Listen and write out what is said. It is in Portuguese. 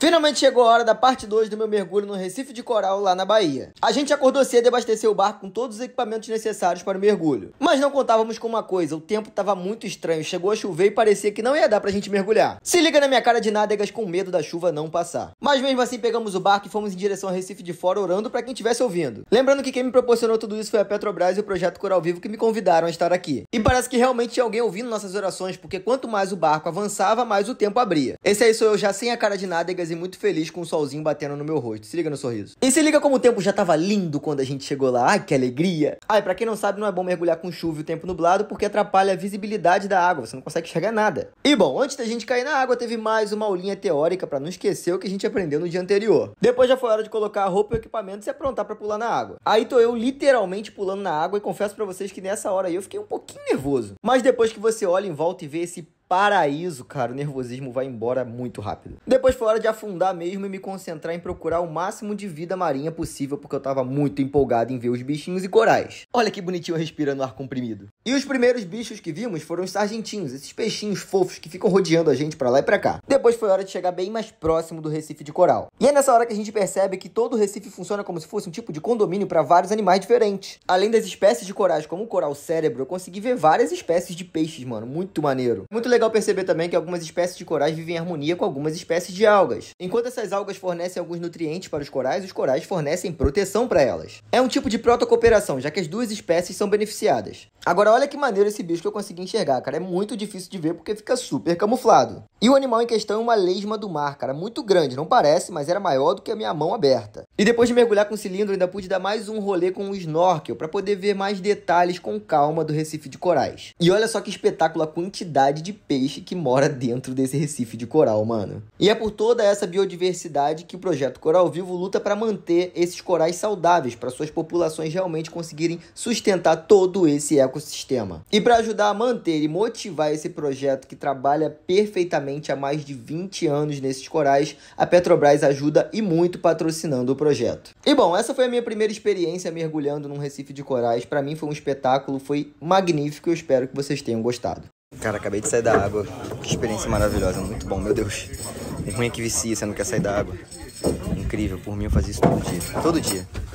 Finalmente chegou a hora da parte 2 do meu mergulho no Recife de Coral, lá na Bahia. A gente acordou cedo e abasteceu o barco com todos os equipamentos necessários para o mergulho. Mas não contávamos com uma coisa, o tempo estava muito estranho, chegou a chover e parecia que não ia dar pra gente mergulhar. Se liga na minha cara de nádegas com medo da chuva não passar. Mas mesmo assim pegamos o barco e fomos em direção ao Recife de Fora orando para quem estivesse ouvindo. Lembrando que quem me proporcionou tudo isso foi a Petrobras e o Projeto Coral Vivo que me convidaram a estar aqui. E parece que realmente tinha alguém ouvindo nossas orações, porque quanto mais o barco avançava, mais o tempo abria. Esse aí sou eu já sem a cara de nádegas e muito feliz com o solzinho batendo no meu rosto. Se liga no sorriso. E se liga como o tempo já tava lindo quando a gente chegou lá. Ai, que alegria. Ai, para quem não sabe, não é bom mergulhar com chuva e o tempo nublado porque atrapalha a visibilidade da água. Você não consegue enxergar nada. E bom, antes da gente cair na água, teve mais uma aulinha teórica para não esquecer o que a gente aprendeu no dia anterior. Depois já foi hora de colocar a roupa e o equipamento e se aprontar para pular na água. Aí tô eu literalmente pulando na água e confesso para vocês que nessa hora aí eu fiquei um pouquinho nervoso. Mas depois que você olha em volta e vê esse paraíso, cara, o nervosismo vai embora muito rápido. Depois foi hora de afundar mesmo e me concentrar em procurar o máximo de vida marinha possível, porque eu tava muito empolgado em ver os bichinhos e corais. Olha que bonitinho respirando ar comprimido. E os primeiros bichos que vimos foram os sargentinhos, esses peixinhos fofos que ficam rodeando a gente para lá e para cá. Depois foi hora de chegar bem mais próximo do recife de coral. E é nessa hora que a gente percebe que todo o recife funciona como se fosse um tipo de condomínio para vários animais diferentes. Além das espécies de corais, como o coral cérebro, eu consegui ver várias espécies de peixes, mano, muito maneiro. Muito legal perceber também que algumas espécies de corais vivem em harmonia com algumas espécies de algas. Enquanto essas algas fornecem alguns nutrientes para os corais, os corais fornecem proteção para elas. É um tipo de protocooperação, já que as duas espécies são beneficiadas. Agora olha que maneiro esse bicho que eu consegui enxergar, cara. É muito difícil de ver porque fica super camuflado. E o animal em questão é uma lesma do mar, cara, muito grande, não parece, mas era maior do que a minha mão aberta. E depois de mergulhar com o cilindro, ainda pude dar mais um rolê com o um snorkel para poder ver mais detalhes com calma do recife de corais. E olha só que espetáculo a quantidade de peixe que mora dentro desse recife de coral, mano. E é por toda essa biodiversidade que o projeto Coral Vivo luta para manter esses corais saudáveis, para suas populações realmente conseguirem sustentar todo esse ecossistema. E para ajudar a manter e motivar esse projeto que trabalha perfeitamente diariamente há mais de 20 anos nesses corais, a Petrobras ajuda e muito patrocinando o projeto. E bom, essa foi a minha primeira experiência mergulhando num recife de corais. Para mim foi um espetáculo, foi magnífico e eu espero que vocês tenham gostado. Cara, acabei de sair da água. Que experiência maravilhosa, muito bom, meu Deus. O ruim é que vicia, você não quer sair da água. Incrível, por mim eu fazia isso todo dia. Todo dia.